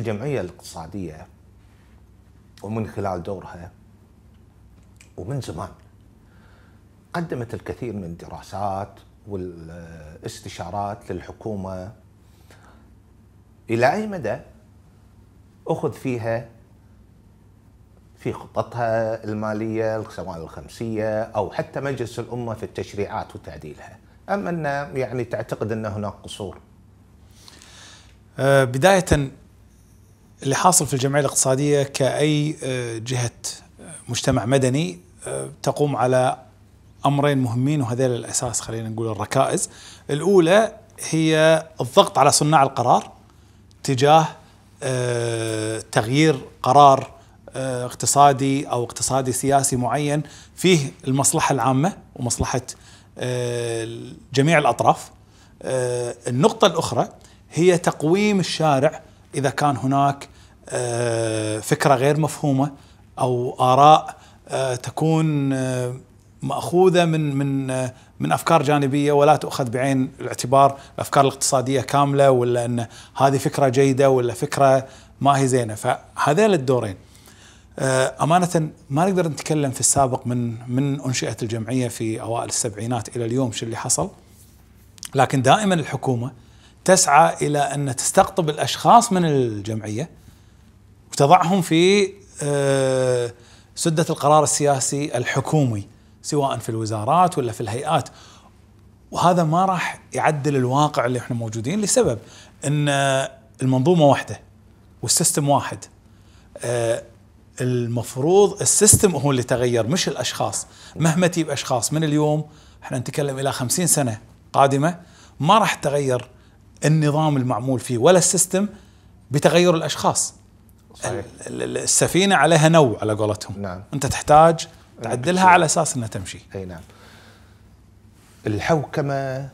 الجمعية الاقتصادية ومن خلال دورها ومن زمان قدمت الكثير من الدراسات والاستشارات للحكومة إلى أي مدى أخذ فيها في خططها المالية سواء الخمسية أو حتى مجلس الأمة في التشريعات وتعديلها أم أن يعني تعتقد أن هناك قصور آه، بداية اللي حاصل في الجمعيه الاقتصاديه كاي آه، جهه آه، مجتمع مدني آه، تقوم على امرين مهمين وهذيل الاساس خلينا نقول الركائز الاولى هي الضغط على صناع القرار تجاه تغيير قرار اقتصادي او اقتصادي سياسي معين فيه المصلحه العامه ومصلحه جميع الاطراف النقطه الاخرى هي تقويم الشارع اذا كان هناك آه، فكره غير مفهومه او اراء آه، تكون آه، ماخوذه من من من افكار جانبيه ولا تؤخذ بعين الاعتبار الافكار الاقتصاديه كامله ولا ان هذه فكره جيده ولا فكره ما هي زينه فهذيل الدورين امانه ما نقدر نتكلم في السابق من من انشئت الجمعيه في اوائل السبعينات الى اليوم شو اللي حصل لكن دائما الحكومه تسعى الى ان تستقطب الاشخاص من الجمعيه وتضعهم في آه، سده القرار السياسي الحكومي سواء في الوزارات ولا في الهيئات وهذا ما راح يعدل الواقع اللي احنا موجودين لسبب ان المنظومه واحده والسيستم واحد آه، المفروض السيستم هو اللي تغير مش الاشخاص مهما تجيب اشخاص من اليوم احنا نتكلم الى خمسين سنه قادمه ما راح تغير النظام المعمول فيه ولا السيستم بتغير الاشخاص صحيح. السفينه عليها نو على قولتهم نعم. انت تحتاج نعم، تعدلها على اساس انها تمشي اي نعم الحوكمه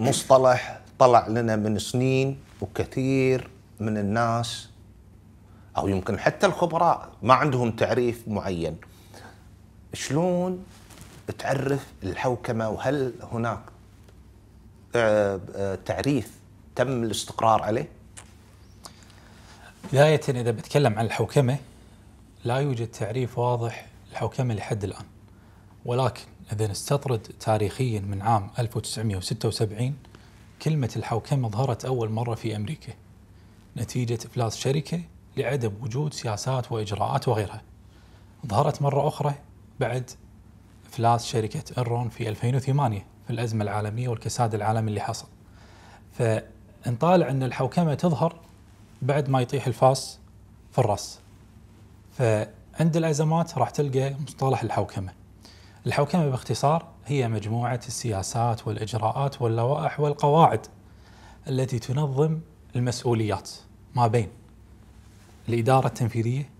مصطلح طلع لنا من سنين وكثير من الناس او يمكن حتى الخبراء ما عندهم تعريف معين شلون تعرف الحوكمه وهل هناك آه، آه، تعريف تم الاستقرار عليه؟ بداية إذا بتكلم عن الحوكمة لا يوجد تعريف واضح للحوكمة لحد الآن ولكن إذا نستطرد تاريخيا من عام 1976 كلمة الحوكمة ظهرت أول مرة في أمريكا نتيجة إفلاس شركة لعدم وجود سياسات وإجراءات وغيرها ظهرت مرة أخرى بعد إفلاس شركة إنرون في 2008 في الازمه العالميه والكساد العالمي اللي حصل. فنطالع ان الحوكمه تظهر بعد ما يطيح الفاس في الراس. فعند الازمات راح تلقى مصطلح الحوكمه. الحوكمه باختصار هي مجموعه السياسات والاجراءات واللوائح والقواعد التي تنظم المسؤوليات ما بين الاداره التنفيذيه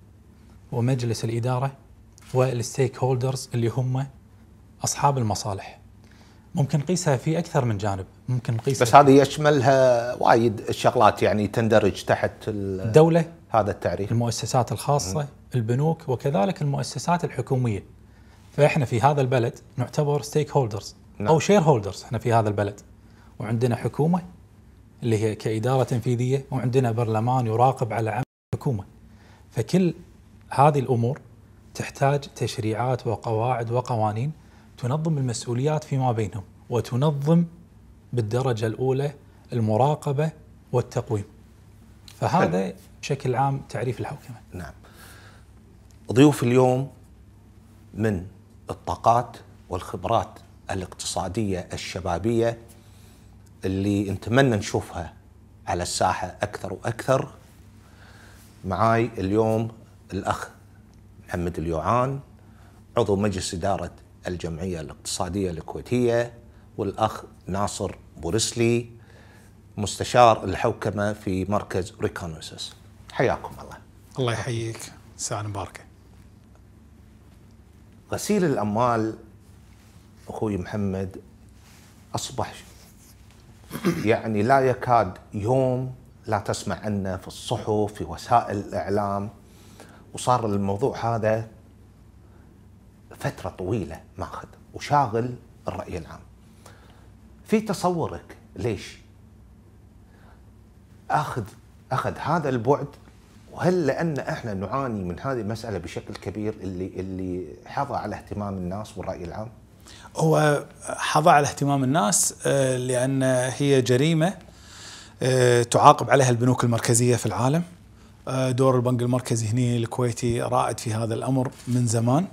ومجلس الاداره والستيك هولدرز اللي هم اصحاب المصالح ممكن نقيسها في اكثر من جانب ممكن نقيسها بس هذه يشملها وايد شغلات يعني تندرج تحت الدوله هذا التعريف المؤسسات الخاصه م. البنوك وكذلك المؤسسات الحكوميه فاحنا في هذا البلد نعتبر ستيك هولدرز او شير نعم. هولدرز احنا في هذا البلد وعندنا حكومه اللي هي كاداره تنفيذيه وعندنا برلمان يراقب على عمل الحكومه فكل هذه الامور تحتاج تشريعات وقواعد وقوانين تنظم المسؤوليات فيما بينهم وتنظم بالدرجه الاولى المراقبه والتقويم. فهذا حل. بشكل عام تعريف الحوكمه. نعم. ضيوف اليوم من الطاقات والخبرات الاقتصاديه الشبابيه اللي نتمنى نشوفها على الساحه اكثر واكثر. معاي اليوم الاخ محمد اليوعان عضو مجلس اداره الجمعية الاقتصادية الكويتية والأخ ناصر بورسلي مستشار الحوكمة في مركز ريكونوسس حياكم الله الله يحييك ساعة مباركة غسيل الأموال أخوي محمد أصبح يعني لا يكاد يوم لا تسمع عنه في الصحف في وسائل الإعلام وصار الموضوع هذا فترة طويلة ماخذ وشاغل الرأي العام في تصورك ليش أخذ أخذ هذا البعد وهل لأن إحنا نعاني من هذه المسألة بشكل كبير اللي اللي حظى على اهتمام الناس والرأي العام هو حظى على اهتمام الناس آه، لأن هي جريمة آه، تعاقب عليها البنوك المركزية في العالم آه، دور البنك المركزي هنا الكويتي رائد في هذا الأمر من زمان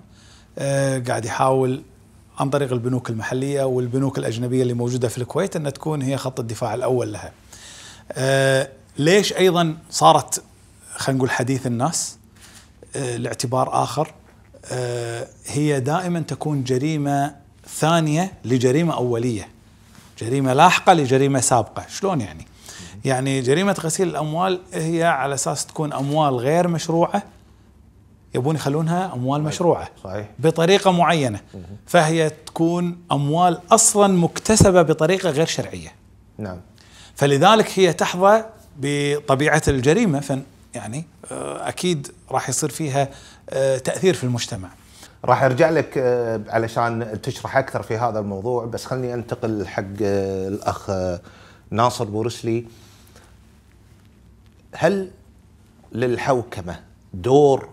آه، قاعد يحاول عن طريق البنوك المحلية والبنوك الأجنبية اللي موجودة في الكويت أن تكون هي خط الدفاع الأول لها آه، ليش أيضا صارت خلينا نقول حديث الناس آه، لاعتبار آخر هي دائما تكون جريمة ثانية لجريمة أولية جريمة لاحقة لجريمة سابقة شلون يعني؟ يعني جريمة غسيل الأموال هي على أساس تكون أموال غير مشروعة يبون يخلونها اموال مشروعه صحيح بطريقه معينه فهي تكون اموال اصلا مكتسبه بطريقه غير شرعيه نعم فلذلك هي تحظى بطبيعه الجريمه فن يعني آه، اكيد راح يصير فيها آه، تاثير في المجتمع راح ارجع لك آه، علشان تشرح اكثر في هذا الموضوع بس خلني انتقل حق الاخ ناصر بورسلي هل للحوكمه دور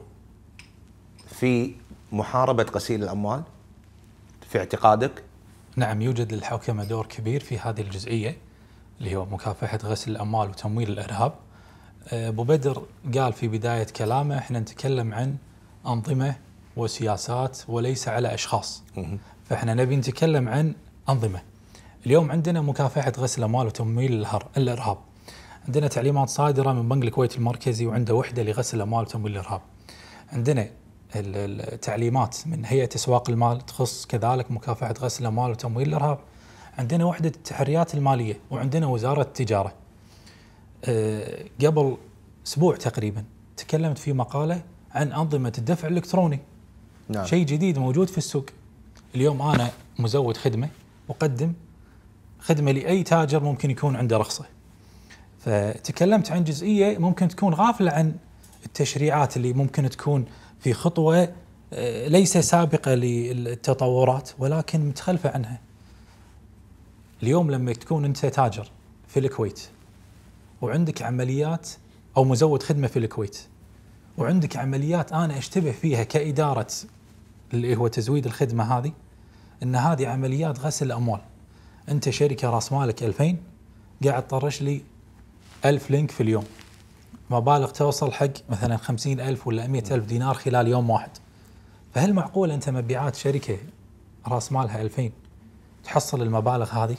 في محاربه غسيل الاموال في اعتقادك؟ نعم يوجد للحوكمه دور كبير في هذه الجزئيه اللي هو مكافحه غسل الاموال وتمويل الارهاب. آه، ابو بدر قال في بدايه كلامه احنا نتكلم عن انظمه وسياسات وليس على اشخاص. فاحنا نبي نتكلم عن انظمه. اليوم عندنا مكافحه غسل الاموال وتمويل الارهاب. عندنا تعليمات صادره من بنك الكويت المركزي وعنده وحده لغسل الاموال وتمويل الارهاب. عندنا التعليمات من هيئه اسواق المال تخص كذلك مكافحه غسل الاموال وتمويل الارهاب عندنا وحده التحريات الماليه وعندنا وزاره التجاره آه، قبل اسبوع تقريبا تكلمت في مقاله عن انظمه الدفع الالكتروني نعم. شيء جديد موجود في السوق اليوم انا مزود خدمه اقدم خدمه لاي تاجر ممكن يكون عنده رخصه فتكلمت عن جزئيه ممكن تكون غافله عن التشريعات اللي ممكن تكون في خطوه آه، ليس سابقه للتطورات ولكن متخلفه عنها. اليوم لما تكون انت تاجر في الكويت وعندك عمليات او مزود خدمه في الكويت وعندك عمليات انا اشتبه فيها كاداره اللي هو تزويد الخدمه هذه ان هذه عمليات غسل اموال. انت شركه راس مالك 2000 قاعد تطرش لي 1000 لينك في اليوم. مبالغ توصل حق مثلا خمسين ألف ولا مئة ألف دينار خلال يوم واحد فهل معقول أنت مبيعات شركة رأس مالها 2000 تحصل المبالغ هذه؟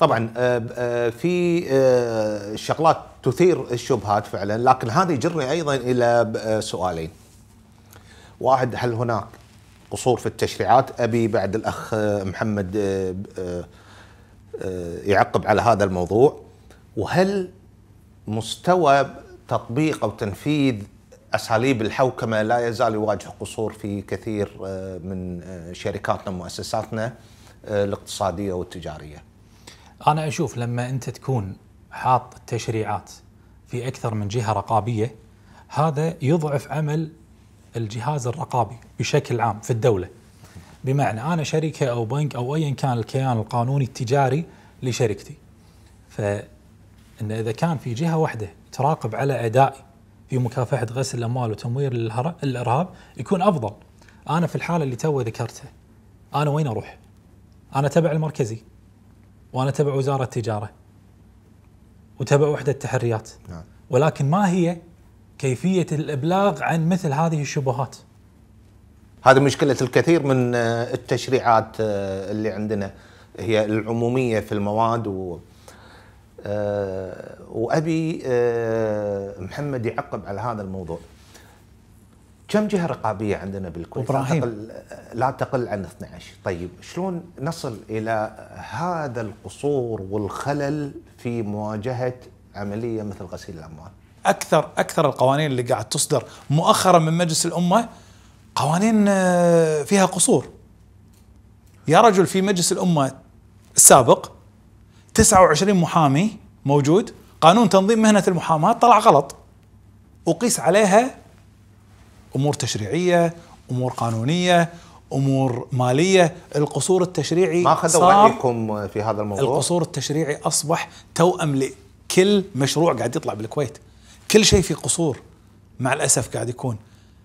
طبعا آه، آه، في آه، شغلات تثير الشبهات فعلا لكن هذا يجرني ايضا الى سؤالين واحد هل هناك قصور في التشريعات ابي بعد الاخ محمد يعقب على هذا الموضوع وهل مستوى تطبيق او تنفيذ اساليب الحوكمه لا يزال يواجه قصور في كثير آه، من آه، شركاتنا ومؤسساتنا آه، الاقتصاديه والتجاريه. انا اشوف لما انت تكون حاط التشريعات في اكثر من جهه رقابيه هذا يضعف عمل الجهاز الرقابي بشكل عام في الدوله. بمعنى انا شركه او بنك او ايا كان الكيان القانوني التجاري لشركتي. ف ان اذا كان في جهه واحده تراقب على ادائي في مكافحه غسل الاموال وتمويل الارهاب يكون افضل. انا في الحاله اللي تو ذكرتها انا وين اروح؟ انا تبع المركزي وانا تبع وزاره التجاره وتبع وحده التحريات نعم. ولكن ما هي كيفيه الابلاغ عن مثل هذه الشبهات؟ هذه مشكله الكثير من آه، التشريعات آه، اللي عندنا هي العموميه في المواد و آه، وابي آه، محمد يعقب على هذا الموضوع كم جهه رقابيه عندنا بالكويت؟ ابراهيم لا تقل, لا تقل عن 12 طيب شلون نصل الى هذا القصور والخلل في مواجهه عمليه مثل غسيل الاموال اكثر اكثر القوانين اللي قاعد تصدر مؤخرا من مجلس الامه قوانين آه، فيها قصور يا رجل في مجلس الامه السابق 29 محامي موجود قانون تنظيم مهنة المحاماة طلع غلط وقيس عليها أمور تشريعية أمور قانونية امور ماليه، القصور التشريعي ما اخذوا رايكم في هذا الموضوع؟ القصور التشريعي اصبح توأم لكل مشروع قاعد يطلع بالكويت. كل شيء في قصور مع الاسف قاعد يكون.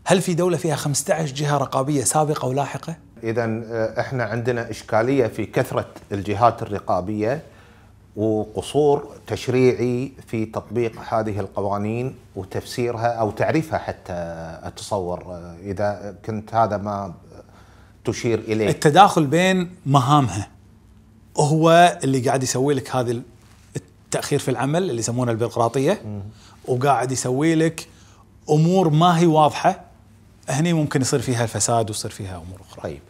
هل في دوله فيها 15 جهه رقابيه سابقه ولاحقه؟ اذا آه، احنا عندنا اشكاليه في كثره الجهات الرقابيه وقصور تشريعي في تطبيق هذه القوانين وتفسيرها او تعريفها حتى اتصور آه، اذا كنت هذا ما تشير اليه التداخل بين مهامها هو اللي قاعد يسوي لك هذا التاخير في العمل اللي يسمونه البيروقراطيه وقاعد يسوي لك امور ما هي واضحه هني ممكن يصير فيها الفساد ويصير فيها امور اخرى طيب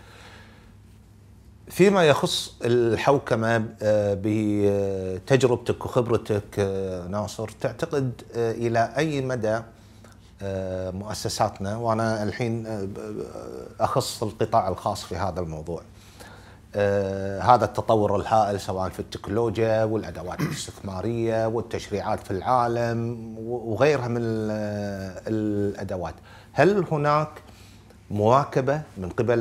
فيما يخص الحوكمة آه، بتجربتك وخبرتك آه، ناصر تعتقد آه، إلى أي مدى مؤسساتنا وأنا الحين أخص القطاع الخاص في هذا الموضوع هذا التطور الهائل سواء في التكنولوجيا والأدوات الاستثمارية والتشريعات في العالم وغيرها من الأدوات هل هناك مواكبة من قبل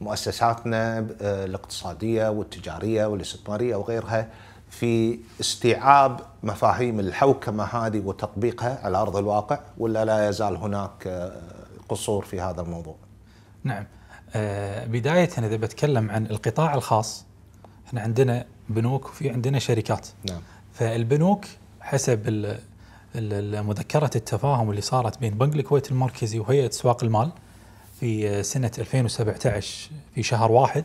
مؤسساتنا آه، الاقتصاديه والتجاريه والاستثماريه وغيرها في استيعاب مفاهيم الحوكمه هذه وتطبيقها على ارض الواقع ولا لا يزال هناك آه، قصور في هذا الموضوع؟ نعم آه، بدايه اذا بتكلم عن القطاع الخاص احنا عندنا بنوك وفي عندنا شركات نعم فالبنوك حسب مذكره التفاهم اللي صارت بين بنك الكويت المركزي وهيئه اسواق المال في سنة 2017 في شهر واحد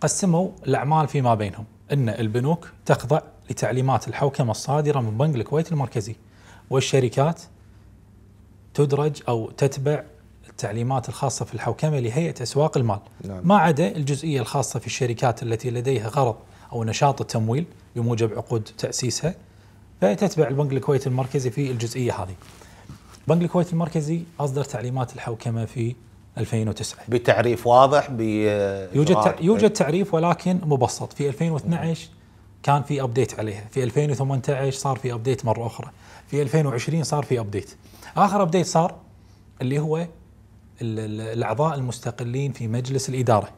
قسموا الأعمال فيما بينهم أن البنوك تخضع لتعليمات الحوكمة الصادرة من بنك الكويت المركزي والشركات تدرج أو تتبع التعليمات الخاصة في الحوكمة لهيئة أسواق المال نعم. ما عدا الجزئية الخاصة في الشركات التي لديها غرض أو نشاط التمويل بموجب عقود تأسيسها فتتبع البنك الكويتي المركزي في الجزئية هذه بنك الكويت المركزي أصدر تعليمات الحوكمة في 2009 بتعريف واضح ب يوجد آه، يوجد تعريف ولكن مبسط في 2012 كان في ابديت عليها في 2018 صار في ابديت مره اخرى في 2020 صار في ابديت اخر ابديت صار اللي هو الاعضاء المستقلين في مجلس الاداره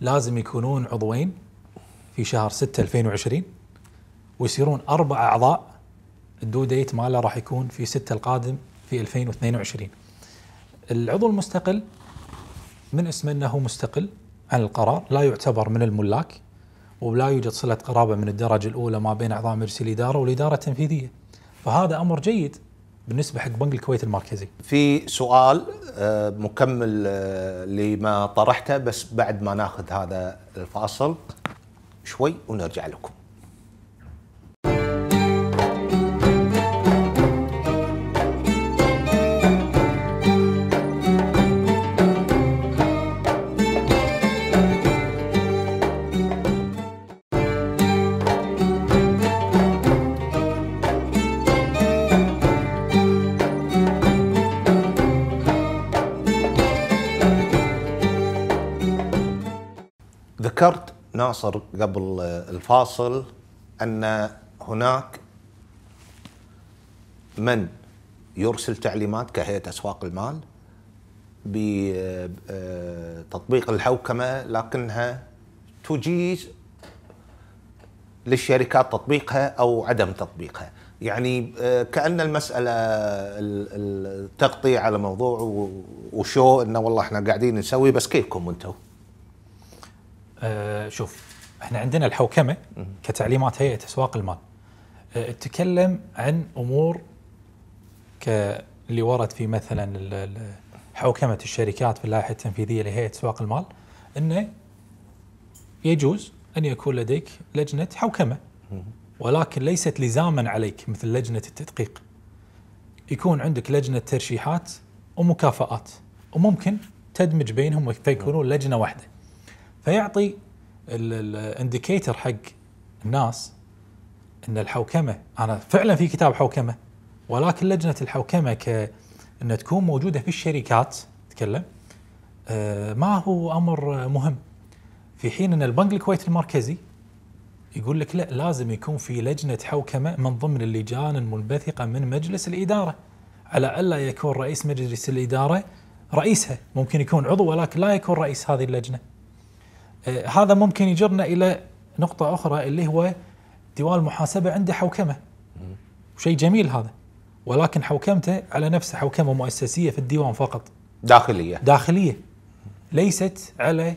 لازم يكونون عضوين في شهر 6 2020 ويصيرون اربع اعضاء الدو ديت ماله راح يكون في 6 القادم في 2022 العضو المستقل من اسمه أنه مستقل عن القرار لا يعتبر من الملاك ولا يوجد صلة قرابة من الدرجة الأولى ما بين أعضاء مجلس الإدارة والإدارة التنفيذية فهذا أمر جيد بالنسبة حق بنك الكويت المركزي في سؤال آه، مكمل آه، لما طرحته بس بعد ما ناخذ هذا الفاصل شوي ونرجع لكم ذكرت ناصر قبل الفاصل ان هناك من يرسل تعليمات كهيئه اسواق المال بتطبيق آه، الحوكمه لكنها تجيز للشركات تطبيقها او عدم تطبيقها يعني آه، كان المساله التغطيه على موضوع وشو انه والله احنا قاعدين نسوي بس كيفكم انتم آه، شوف احنا عندنا الحوكمه كتعليمات هيئه اسواق المال آه، تتكلم عن امور اللي ورد في مثلا حوكمه الشركات في اللائحه التنفيذيه لهيئه اسواق المال انه يجوز ان يكون لديك لجنه حوكمه ولكن ليست لزاما عليك مثل لجنه التدقيق يكون عندك لجنه ترشيحات ومكافآت وممكن تدمج بينهم فيكونون لجنه واحده فيعطي الانديكيتر حق الناس ان الحوكمه انا فعلا في كتاب حوكمه ولكن لجنه الحوكمه ك ان تكون موجوده في الشركات تكلم آه، ما هو امر مهم في حين ان البنك الكويتي المركزي يقول لك لا لازم يكون في لجنه حوكمه من ضمن اللجان المنبثقه من مجلس الاداره على الا يكون رئيس مجلس الاداره رئيسها ممكن يكون عضو ولكن لا يكون رئيس هذه اللجنه آه، هذا ممكن يجرنا الى نقطه اخرى اللي هو ديوان المحاسبه عنده حوكمه شيء جميل هذا ولكن حوكمته على نفسه حوكمه مؤسسيه في الديوان فقط داخليه داخليه ليست على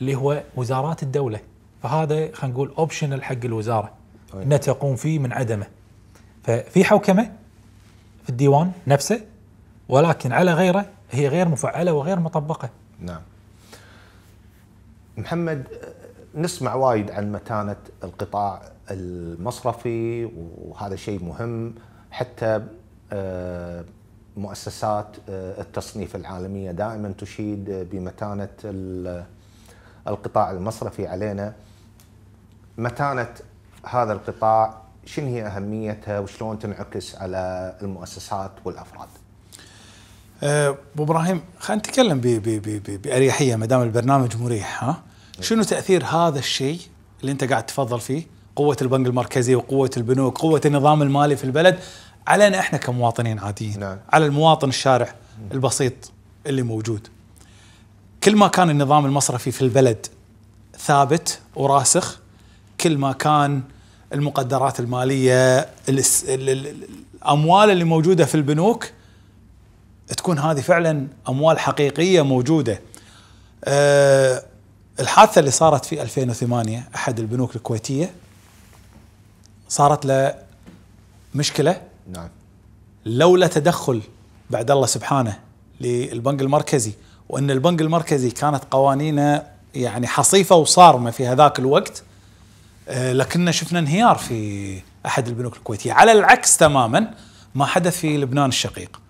اللي هو وزارات الدوله فهذا خلينا نقول اوبشنال حق الوزاره طيب. انها تقوم فيه من عدمه ففي حوكمه في الديوان نفسه ولكن على غيره هي غير مفعله وغير مطبقه نعم محمد نسمع وايد عن متانه القطاع المصرفي وهذا شيء مهم حتى آه، مؤسسات آه، التصنيف العالميه دائما تشيد بمتانه القطاع المصرفي علينا متانه هذا القطاع شنو هي اهميتها وشلون تنعكس على المؤسسات والافراد آه، ابو ابراهيم خلينا نتكلم باريحيه ما دام البرنامج مريح ها نعم. شنو تاثير هذا الشيء اللي انت قاعد تفضل فيه قوه البنك المركزي وقوه البنوك قوه النظام المالي في البلد علينا احنا كمواطنين عاديين نعم. على المواطن الشارع البسيط اللي موجود كل ما كان النظام المصرفي في البلد ثابت وراسخ كل ما كان المقدرات الماليه الاموال اللي موجوده في البنوك تكون هذه فعلا اموال حقيقيه موجوده. أه الحادثه اللي صارت في 2008 احد البنوك الكويتيه صارت له مشكله نعم لولا تدخل بعد الله سبحانه للبنك المركزي وان البنك المركزي كانت قوانينه يعني حصيفه وصارمه في هذاك الوقت آه، لكنا شفنا انهيار في احد البنوك الكويتيه على العكس تماما ما حدث في لبنان الشقيق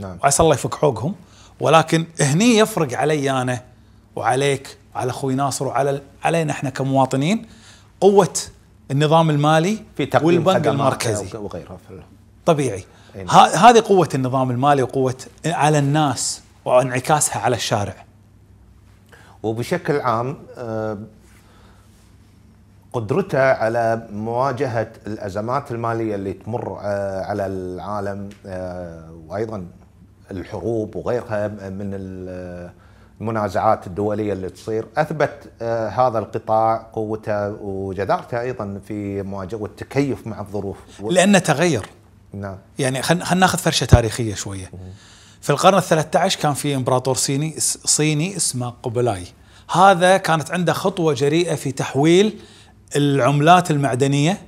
نعم وعسى الله يفك حوقهم ولكن هني يفرق علي انا وعليك على اخوي ناصر وعلى علينا احنا كمواطنين قوه النظام المالي في تقديم والبنك المركزي وغيرها طبيعي إيه، نعم. هذه قوه النظام المالي وقوه على الناس وانعكاسها على الشارع وبشكل عام آه، قدرته على مواجهه الازمات الماليه اللي تمر آه، على العالم آه، وايضا الحروب وغيرها من المنازعات الدوليه اللي تصير اثبت آه، هذا القطاع قوته وجدارته ايضا في مواجهه والتكيف مع الظروف لانه تغير نعم يعني خلينا ناخذ فرشه تاريخيه شويه في القرن ال 13 كان في امبراطور صيني صيني اسمه قبلاي هذا كانت عنده خطوه جريئه في تحويل العملات المعدنيه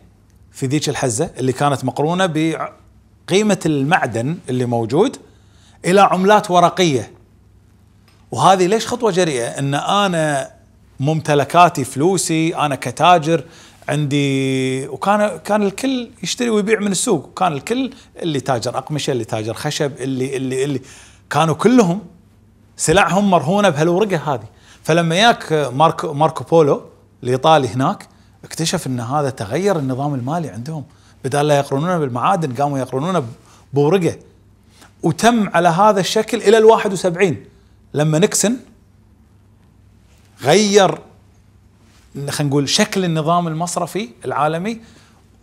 في ذيك الحزه اللي كانت مقرونه بقيمه المعدن اللي موجود الى عملات ورقيه وهذه ليش خطوه جريئه ان انا ممتلكاتي فلوسي انا كتاجر عندي وكان كان الكل يشتري ويبيع من السوق كان الكل اللي تاجر اقمشه اللي تاجر خشب اللي اللي اللي كانوا كلهم سلعهم مرهونه بهالورقه هذه فلما ياك ماركو ماركو بولو الايطالي هناك اكتشف ان هذا تغير النظام المالي عندهم بدال لا يقرنونه بالمعادن قاموا يقرنونه بورقه وتم على هذا الشكل الى ال 71 لما نكسن غير خلينا نقول شكل النظام المصرفي العالمي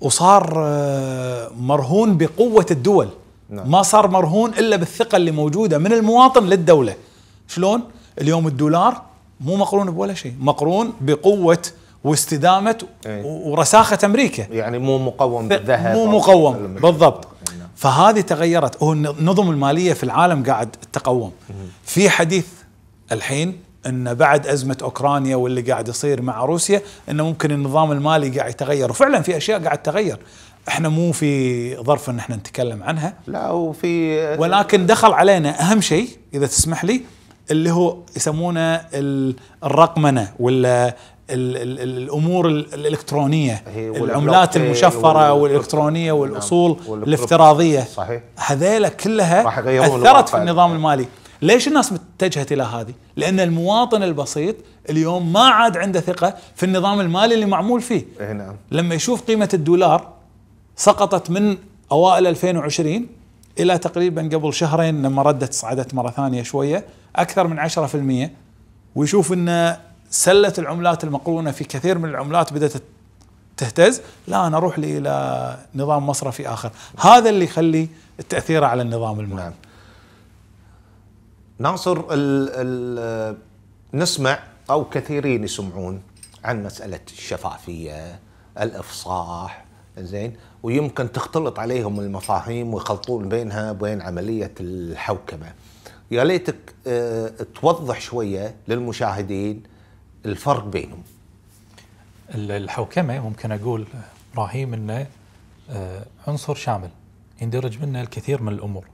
وصار آه، مرهون بقوه الدول نعم. ما صار مرهون الا بالثقه اللي موجوده من المواطن للدوله شلون اليوم الدولار مو مقرون بولا شيء مقرون بقوه واستدامه إيه. ورساخه امريكا يعني مو مقوم بالذهب مو مقوم بالضبط فهذه تغيرت هو النظم الماليه في العالم قاعد تقوم في حديث الحين ان بعد ازمه اوكرانيا واللي قاعد يصير مع روسيا انه ممكن النظام المالي قاعد يتغير وفعلا في اشياء قاعد تتغير احنا مو في ظرف ان احنا نتكلم عنها لا وفي ولكن دخل علينا اهم شيء اذا تسمح لي اللي هو يسمونه الرقمنه ولا ال ال الامور الالكترونيه العملات المشفره والالكترونيه نعم، والاصول نعم الافتراضيه صحيح هذيلا كلها اثرت في النظام المالي ليش الناس متجهت الى هذه؟ لان المواطن البسيط اليوم ما عاد عنده ثقه في النظام المالي اللي معمول فيه. إيه، نعم. لما يشوف قيمه الدولار سقطت من اوائل 2020 الى تقريبا قبل شهرين لما ردت صعدت مره ثانيه شويه اكثر من 10% ويشوف ان سله العملات المقرونه في كثير من العملات بدات تهتز لا انا اروح لي الى نظام مصرفي اخر هذا اللي يخلي التاثير على النظام المالي نعم. ناصر الـ الـ نسمع او كثيرين يسمعون عن مساله الشفافيه الافصاح زين ويمكن تختلط عليهم المفاهيم ويخلطون بينها وبين عمليه الحوكمه يا ليتك آه، توضح شويه للمشاهدين الفرق بينهم الحوكمه ممكن اقول ابراهيم انه آه، عنصر شامل يندرج منه الكثير من الامور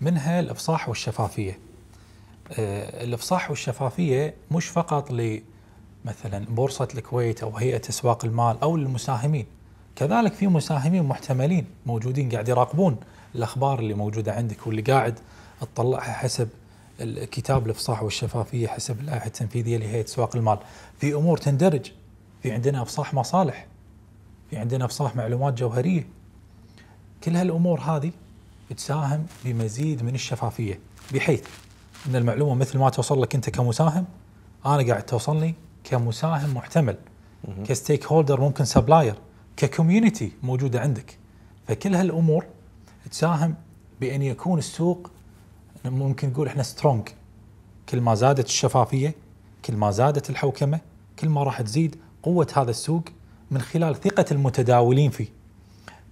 منها الافصاح والشفافيه آه، الافصاح والشفافيه مش فقط ل مثلا بورصه الكويت او هيئه اسواق المال او للمساهمين كذلك في مساهمين محتملين موجودين قاعد يراقبون الاخبار اللي موجوده عندك واللي قاعد تطلعها حسب الكتاب الافصاح والشفافيه حسب اللائحه التنفيذيه لهيئه سواق المال في امور تندرج في عندنا افصاح مصالح في عندنا افصاح معلومات جوهريه كل هالامور هذه تساهم بمزيد من الشفافيه بحيث ان المعلومه مثل ما توصل لك انت كمساهم انا قاعد توصلني كمساهم محتمل كستيك هولدر ممكن سبلاير ككوميونتي موجوده عندك فكل هالامور تساهم بان يكون السوق ممكن نقول احنا سترونج كل ما زادت الشفافيه كل ما زادت الحوكمه كل ما راح تزيد قوه هذا السوق من خلال ثقه المتداولين فيه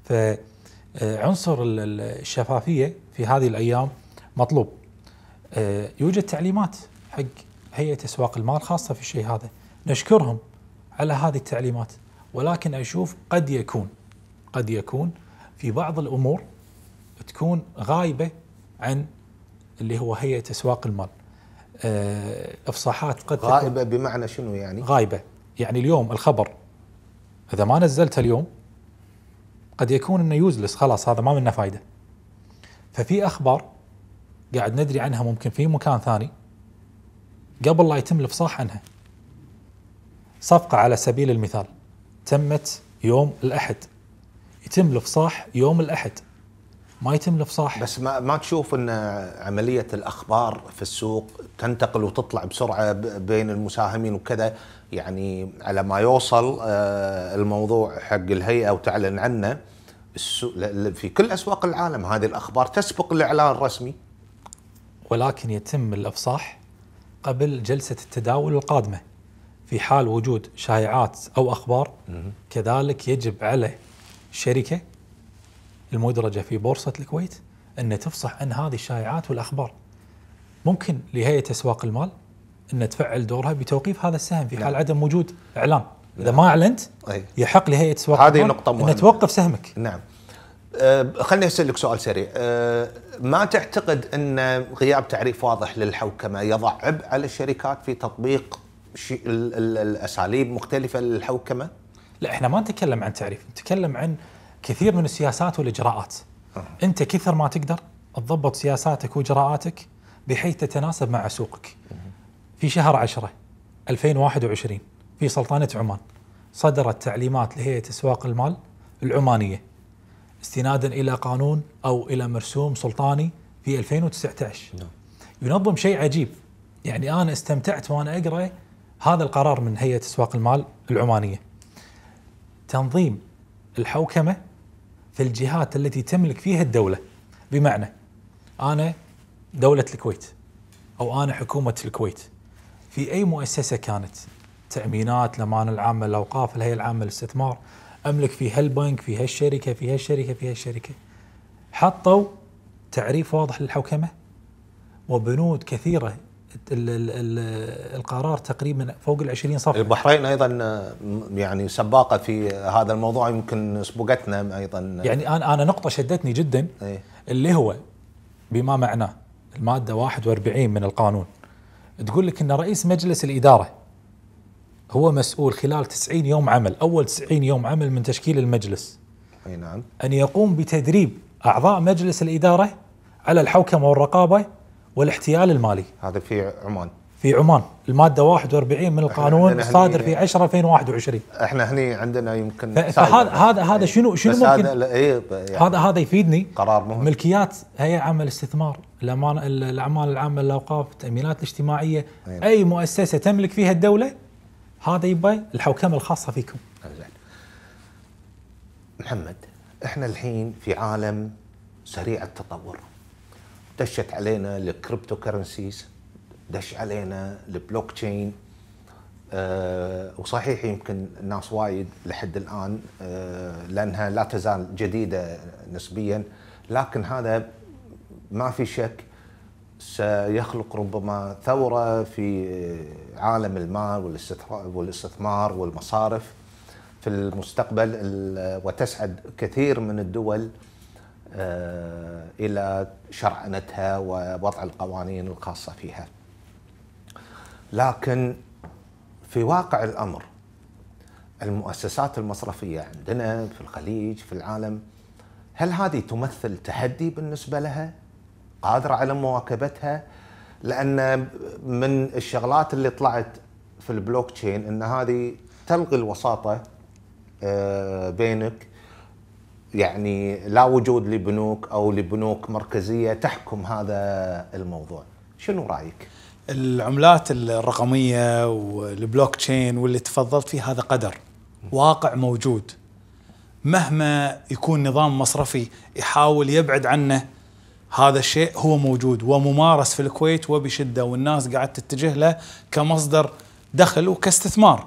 فعنصر الشفافيه في هذه الايام مطلوب يوجد تعليمات حق هيئه اسواق المال خاصه في الشيء هذا نشكرهم على هذه التعليمات ولكن اشوف قد يكون قد يكون في بعض الامور تكون غايبه عن اللي هو هيئه اسواق المال آه، افصاحات قد غائبه تكون بمعنى شنو يعني؟ غايبه يعني اليوم الخبر اذا ما نزلته اليوم قد يكون انه يوزلس خلاص هذا ما منه فايده ففي اخبار قاعد ندري عنها ممكن في مكان ثاني قبل لا يتم الافصاح عنها صفقه على سبيل المثال تمت يوم الاحد يتم الافصاح يوم الاحد ما يتم الافصاح بس ما ما تشوف ان عمليه الاخبار في السوق تنتقل وتطلع بسرعه بين المساهمين وكذا يعني على ما يوصل آه، الموضوع حق الهيئه وتعلن عنه في كل اسواق العالم هذه الاخبار تسبق الاعلان الرسمي ولكن يتم الافصاح قبل جلسه التداول القادمه في حال وجود شائعات او اخبار كذلك يجب على الشركه المدرجة في بورصة الكويت أن تفصح عن هذه الشائعات والأخبار ممكن لهيئة أسواق المال أن تفعل دورها بتوقيف هذا السهم في نعم. حال نعم. عدم وجود نعم. إعلان إذا نعم. ما أعلنت يحق لهيئة أسواق هذه المال نقطة مهمة. أن توقف سهمك نعم أه، خليني اسالك سؤال سريع أه، ما تعتقد ان غياب تعريف واضح للحوكمه يضع عبء على الشركات في تطبيق الاساليب مختلفه للحوكمه لا احنا ما نتكلم عن تعريف نتكلم عن كثير من السياسات والاجراءات آه. انت كثر ما تقدر تضبط سياساتك واجراءاتك بحيث تتناسب مع سوقك في شهر 10 2021 في سلطنه عمان صدرت تعليمات لهيئه اسواق المال العمانيه استنادا الى قانون او الى مرسوم سلطاني في 2019 نعم. ينظم شيء عجيب يعني انا استمتعت وانا اقرا هذا القرار من هيئه اسواق المال العمانيه تنظيم الحوكمه في الجهات التي تملك فيها الدولة بمعنى أنا دولة الكويت أو أنا حكومة الكويت في أي مؤسسة كانت تأمينات الأمانة العامة الأوقاف الهيئة العامة للاستثمار أملك في هالبنك في هالشركة في هالشركة في هالشركة حطوا تعريف واضح للحوكمة وبنود كثيرة القرار تقريبا فوق ال 20 صفحه البحرين ايضا يعني سباقه في هذا الموضوع يمكن سبقتنا ايضا يعني انا انا نقطه شدتني جدا اللي هو بما معناه الماده 41 من القانون تقول لك ان رئيس مجلس الاداره هو مسؤول خلال 90 يوم عمل اول 90 يوم عمل من تشكيل المجلس اي نعم ان يقوم بتدريب اعضاء مجلس الاداره على الحوكمه والرقابه والاحتيال المالي هذا في عمان في عمان الماده 41 من القانون صادر في 10 2021 احنا هني عندنا يمكن فهذا هذا هذا إيه. شنو شنو ممكن إيه، يعني هذا يعني هذا يفيدني قرار مهم ملكيات هي عمل الاستثمار الامان الاعمال العامه الاوقاف التامينات الاجتماعيه إيه. اي مؤسسه تملك فيها الدوله هذا يبقى الحوكمه الخاصه فيكم زين محمد احنا الحين في عالم سريع التطور دشت علينا الكريبتو كرنسيز دش علينا البلوك تشين أه وصحيح يمكن الناس وايد لحد الان أه لانها لا تزال جديده نسبيا لكن هذا ما في شك سيخلق ربما ثوره في عالم المال والاستثمار والمصارف في المستقبل وتسعد كثير من الدول آه، الى شرعنتها ووضع القوانين الخاصه فيها. لكن في واقع الامر المؤسسات المصرفيه عندنا في الخليج في العالم هل هذه تمثل تحدي بالنسبه لها؟ قادره على مواكبتها؟ لان من الشغلات اللي طلعت في البلوك تشين ان هذه تلغي الوساطه آه، بينك يعني لا وجود لبنوك او لبنوك مركزيه تحكم هذا الموضوع شنو رايك العملات الرقميه والبلوك تشين واللي تفضلت فيه هذا قدر واقع موجود مهما يكون نظام مصرفي يحاول يبعد عنه هذا الشيء هو موجود وممارس في الكويت وبشده والناس قاعد تتجه له كمصدر دخل وكاستثمار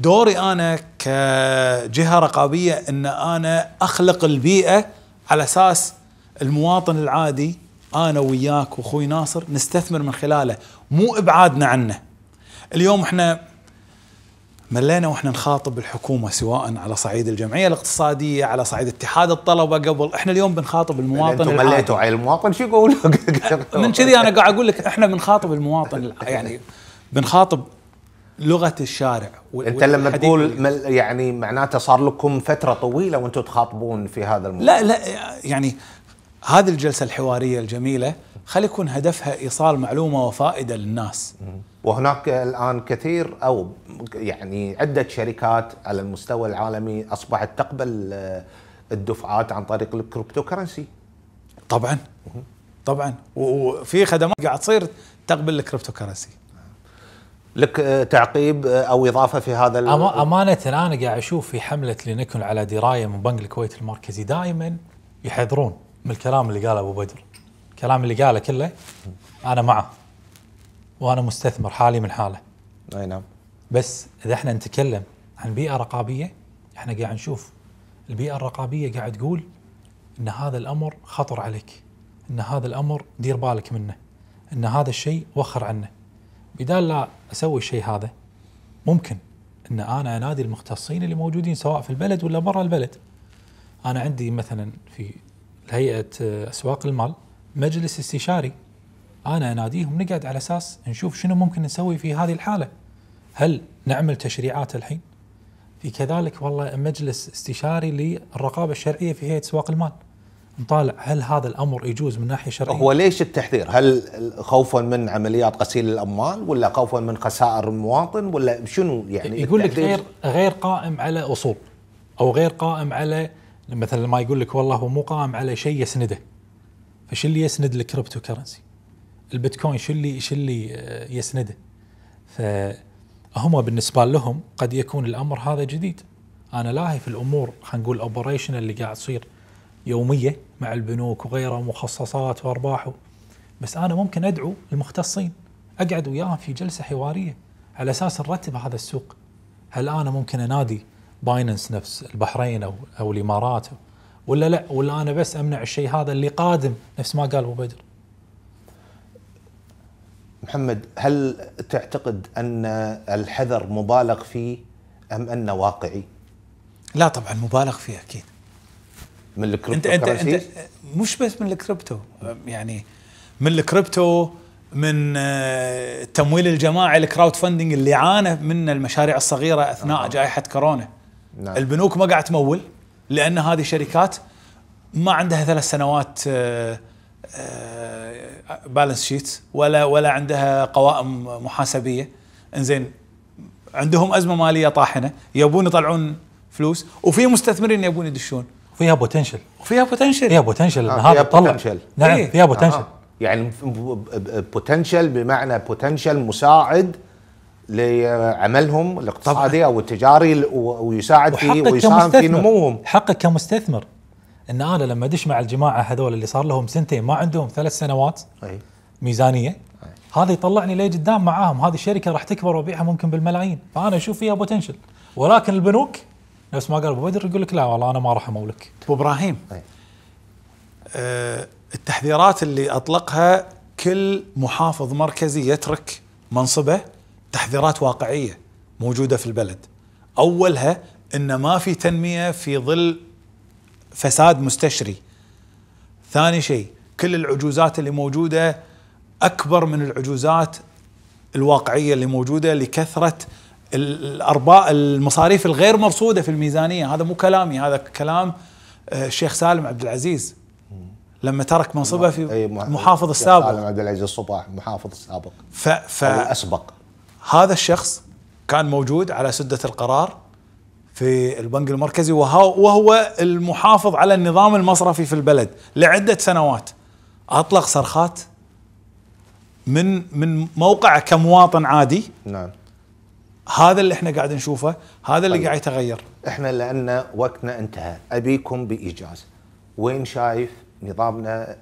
دوري انا كجهه رقابيه ان انا اخلق البيئه على اساس المواطن العادي انا وياك واخوي ناصر نستثمر من خلاله مو ابعادنا عنه اليوم احنا ملينا واحنا نخاطب الحكومه سواء على صعيد الجمعيه الاقتصاديه على صعيد اتحاد الطلبه قبل احنا اليوم بنخاطب المواطن انتم مليتوا على المواطن شو يقول من كذي انا قاعد اقول لك احنا بنخاطب المواطن يعني بنخاطب لغه الشارع انت لما تقول يعني معناته صار لكم فتره طويله وانتم تخاطبون في هذا الموضوع لا لا يعني هذه الجلسه الحواريه الجميله خلي يكون هدفها ايصال معلومه وفائده للناس وهناك الان كثير او يعني عده شركات على المستوى العالمي اصبحت تقبل آه، الدفعات عن طريق الكريبتو كرنسي طبعا طبعا وفي خدمات قاعد تصير تقبل الكريبتو كرنسي لك آه، تعقيب آه، او اضافه في هذا امانه انا قاعد اشوف في حمله لنكن على درايه من بنك الكويت المركزي دائما يحذرون من الكلام اللي قاله ابو بدر الكلام اللي قاله كله انا معه وانا مستثمر حالي من حاله اي نعم بس اذا احنا نتكلم عن بيئه رقابيه احنا قاعد نشوف البيئه الرقابيه قاعد تقول ان هذا الامر خطر عليك ان هذا الامر دير بالك منه ان هذا الشيء وخر عنه بدال لا اسوي الشيء هذا ممكن ان انا انادي المختصين اللي موجودين سواء في البلد ولا برا البلد. انا عندي مثلا في هيئه اسواق المال مجلس استشاري انا اناديهم نقعد على اساس نشوف شنو ممكن نسوي في هذه الحاله. هل نعمل تشريعات الحين؟ في كذلك والله مجلس استشاري للرقابه الشرعيه في هيئه اسواق المال. نطالع هل هذا الامر يجوز من ناحيه شرعيه؟ هو ليش التحذير؟ هل خوفا من عمليات غسيل الاموال ولا خوفا من خسائر المواطن ولا شنو يعني؟ يقول لك غير غير قائم على اصول او غير قائم على مثلا ما يقول لك والله هو مو قائم على شيء يسنده. فش اللي يسند الكريبتو كرنسي؟ البيتكوين شو اللي شو اللي يسنده؟ فهم بالنسبه لهم قد يكون الامر هذا جديد. انا لاهي في الامور خلينا نقول اوبريشنال اللي قاعد تصير يوميه مع البنوك وغيرها مخصصات وارباح بس انا ممكن ادعو المختصين اقعد وياهم في جلسه حواريه على اساس نرتب هذا السوق هل انا ممكن انادي بايننس نفس البحرين او او الامارات ولا لا ولا انا بس امنع الشيء هذا اللي قادم نفس ما قال ابو بدر محمد هل تعتقد ان الحذر مبالغ فيه ام انه واقعي؟ لا طبعا مبالغ فيه اكيد من الكريبتو انت انت, انت مش بس من الكريبتو يعني من الكريبتو من التمويل آه، الجماعي الكراود فندنج اللي عانى منه المشاريع الصغيره اثناء آه. جائحه كورونا نعم. البنوك ما قاعد تمول لان هذه الشركات ما عندها ثلاث سنوات بالانس آه، آه، شيت ولا ولا عندها قوائم محاسبيه انزين عندهم ازمه ماليه طاحنه يبون يطلعون فلوس وفي مستثمرين يبون يدشون فيها بوتنشل فيها بوتنشل فيها بوتنشل آه فيها بوتنشل نعم إيه؟ فيها بوتنشل آه. يعني بوتنشل بمعنى بوتنشل مساعد لعملهم الاقتصادي او التجاري ويساعد في ويساهم في نموهم حقك كمستثمر ان انا لما ادش مع الجماعه هذول اللي صار لهم سنتين ما عندهم ثلاث سنوات ميزانيه هذا يطلعني لقدام معاهم هذه الشركه راح تكبر وبيعها ممكن بالملايين فانا اشوف فيها بوتنشل ولكن البنوك نفس ما قال ابو بدر يقول لك لا والله انا ما راح امولك ابو ابراهيم أه التحذيرات اللي اطلقها كل محافظ مركزي يترك منصبه تحذيرات واقعيه موجوده في البلد اولها ان ما في تنميه في ظل فساد مستشري ثاني شيء كل العجوزات اللي موجوده اكبر من العجوزات الواقعيه اللي موجوده لكثره الارباح المصاريف الغير مرصوده في الميزانيه هذا مو كلامي هذا كلام آه، الشيخ سالم عبد العزيز لما ترك منصبه في محافظ السابق سالم عبد العزيز الصباح محافظ السابق ف, ف الاسبق هذا الشخص كان موجود على سده القرار في البنك المركزي وهو, وهو المحافظ على النظام المصرفي في البلد لعده سنوات اطلق صرخات من من موقعه كمواطن عادي نعم هذا اللي احنا قاعد نشوفه هذا اللي طيب. قاعد يتغير احنا لان وقتنا انتهى ابيكم بايجاز وين شايف نظامنا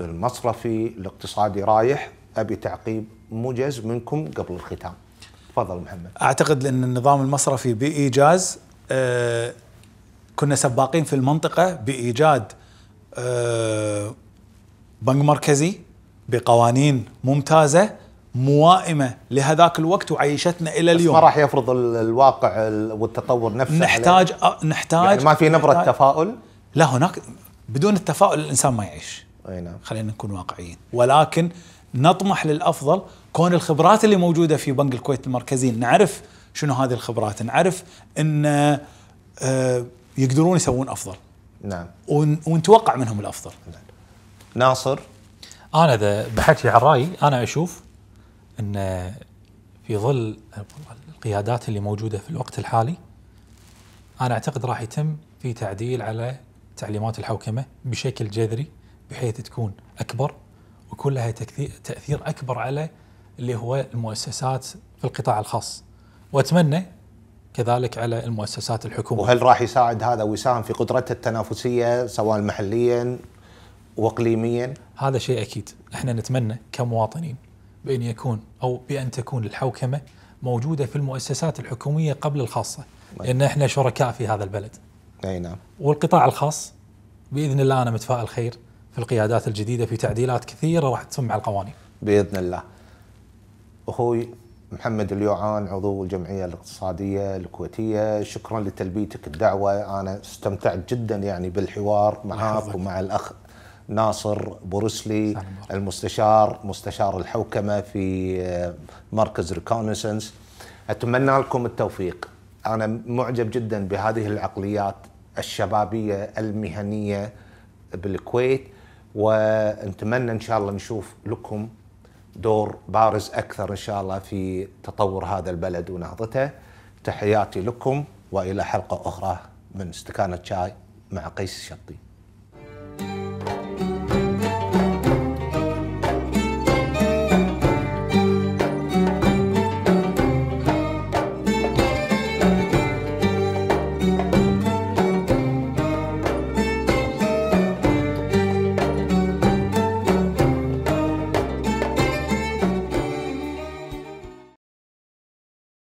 المصرفي الاقتصادي رايح ابي تعقيب موجز منكم قبل الختام تفضل محمد اعتقد ان النظام المصرفي بايجاز آه كنا سباقين في المنطقه بايجاد آه بنك مركزي بقوانين ممتازه موائمه لهذاك الوقت وعيشتنا الى اليوم. ما راح يفرض الواقع والتطور نفسه نحتاج على... نحتاج يعني ما في نبره نحتاج... تفاؤل؟ لا هناك بدون التفاؤل الانسان ما يعيش. اي نعم. خلينا نكون واقعيين، ولكن نطمح للافضل كون الخبرات اللي موجوده في بنك الكويت المركزي نعرف شنو هذه الخبرات، نعرف ان آه، يقدرون يسوون افضل. نعم. ونتوقع منهم الافضل. نعم. ناصر انا اذا بحكي عن رايي انا اشوف ان في ظل القيادات اللي موجوده في الوقت الحالي انا اعتقد راح يتم في تعديل على تعليمات الحوكمه بشكل جذري بحيث تكون اكبر ويكون لها تاثير اكبر على اللي هو المؤسسات في القطاع الخاص واتمنى كذلك على المؤسسات الحكوميه وهل راح يساعد هذا ويساهم في قدرتها التنافسيه سواء محليا واقليميا هذا شيء اكيد احنا نتمنى كمواطنين بأن يكون أو بأن تكون الحوكمة موجودة في المؤسسات الحكومية قبل الخاصة نعم. لأن إحنا شركاء في هذا البلد أي نعم والقطاع الخاص بإذن الله أنا متفائل خير في القيادات الجديدة في تعديلات كثيرة راح تسمع القوانين بإذن الله أخوي محمد اليوعان عضو الجمعية الاقتصادية الكويتية شكرا لتلبيتك الدعوة أنا استمتعت جدا يعني بالحوار معك ومع الأخ ناصر بروسلي المستشار مستشار الحوكمة في آه، مركز ريكونسنس أتمنى لكم التوفيق أنا معجب جدا بهذه العقليات الشبابية المهنية بالكويت ونتمنى إن شاء الله نشوف لكم دور بارز أكثر إن شاء الله في تطور هذا البلد ونهضته تحياتي لكم وإلى حلقة أخرى من استكانة شاي مع قيس الشطي